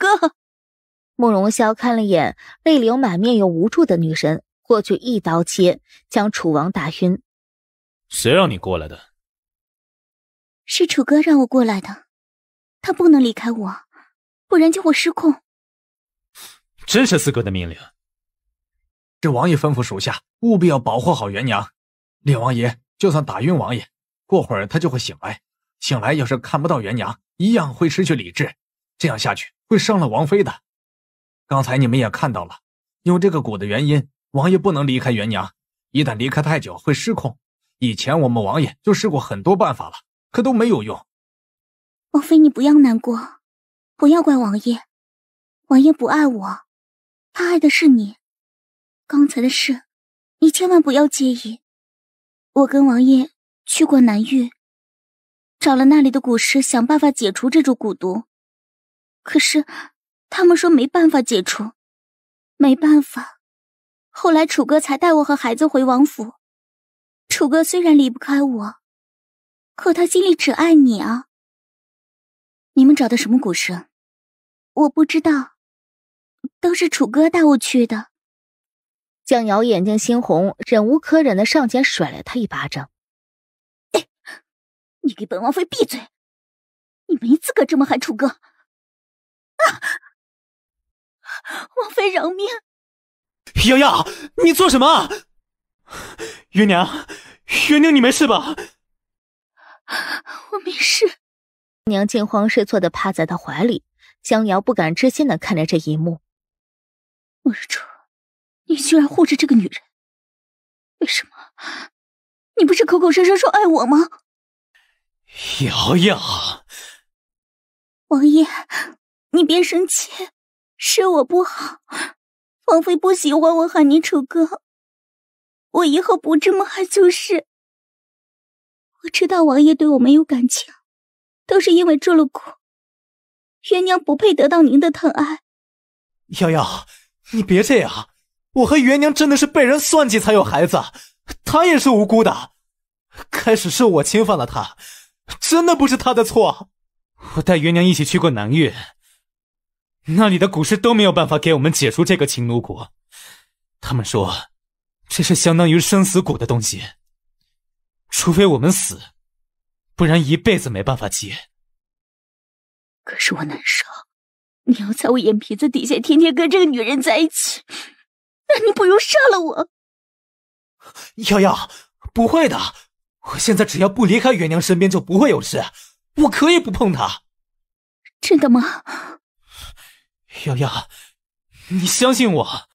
哥，慕容萧看了眼泪流满面又无助的女神，过去一刀切，将楚王打晕。谁让你过来的？是楚哥让我过来的，他不能离开我，不然就会失控。真是四哥的命令。这王爷吩咐属下，务必要保护好元娘。令王爷就算打晕王爷，过会儿他就会醒来，醒来要是看不到元娘，一样会失去理智。这样下去。会伤了王妃的。刚才你们也看到了，因为这个蛊的原因，王爷不能离开元娘。一旦离开太久，会失控。以前我们王爷就试过很多办法了，可都没有用。王妃，你不要难过，不要怪王爷。王爷不爱我，他爱的是你。刚才的事，你千万不要介意。我跟王爷去过南域，找了那里的蛊师，想办法解除这株蛊毒。可是，他们说没办法解除，没办法。后来楚哥才带我和孩子回王府。楚哥虽然离不开我，可他心里只爱你啊。你们找的什么古诗？我不知道，都是楚哥带我去的。江瑶眼睛猩红，忍无可忍的上前甩了他一巴掌：“你给本王妃闭嘴！你没资格这么喊楚哥！” 王妃饶命！瑶瑶，你做什么？元 娘，元娘，你没事吧？我没事。娘惊慌失措的趴在他怀里，江瑶不敢置信的看着这一幕。莫日初，你居然护着这个女人？为什么？你不是口口声声说爱我吗？瑶瑶，王爷。你别生气，是我不好。王妃不喜欢我喊你楚哥，我以后不这么喊就是。我知道王爷对我没有感情，都是因为受了苦。元娘不配得到您的疼爱。瑶瑶，你别这样，我和元娘真的是被人算计才有孩子，她也是无辜的。开始是我侵犯了她，真的不是她的错。我带元娘一起去过南岳，那里的蛊师都没有办法给我们解除这个情奴蛊，他们说这是相当于生死蛊的东西，除非我们死，不然一辈子没办法解。可是我难受，你要在我眼皮子底下天天跟这个女人在一起，那你不如杀了我。瑶瑶，不会的，我现在只要不离开元娘身边，就不会有事，我可以不碰她。真的吗？瑶瑶，你相信我。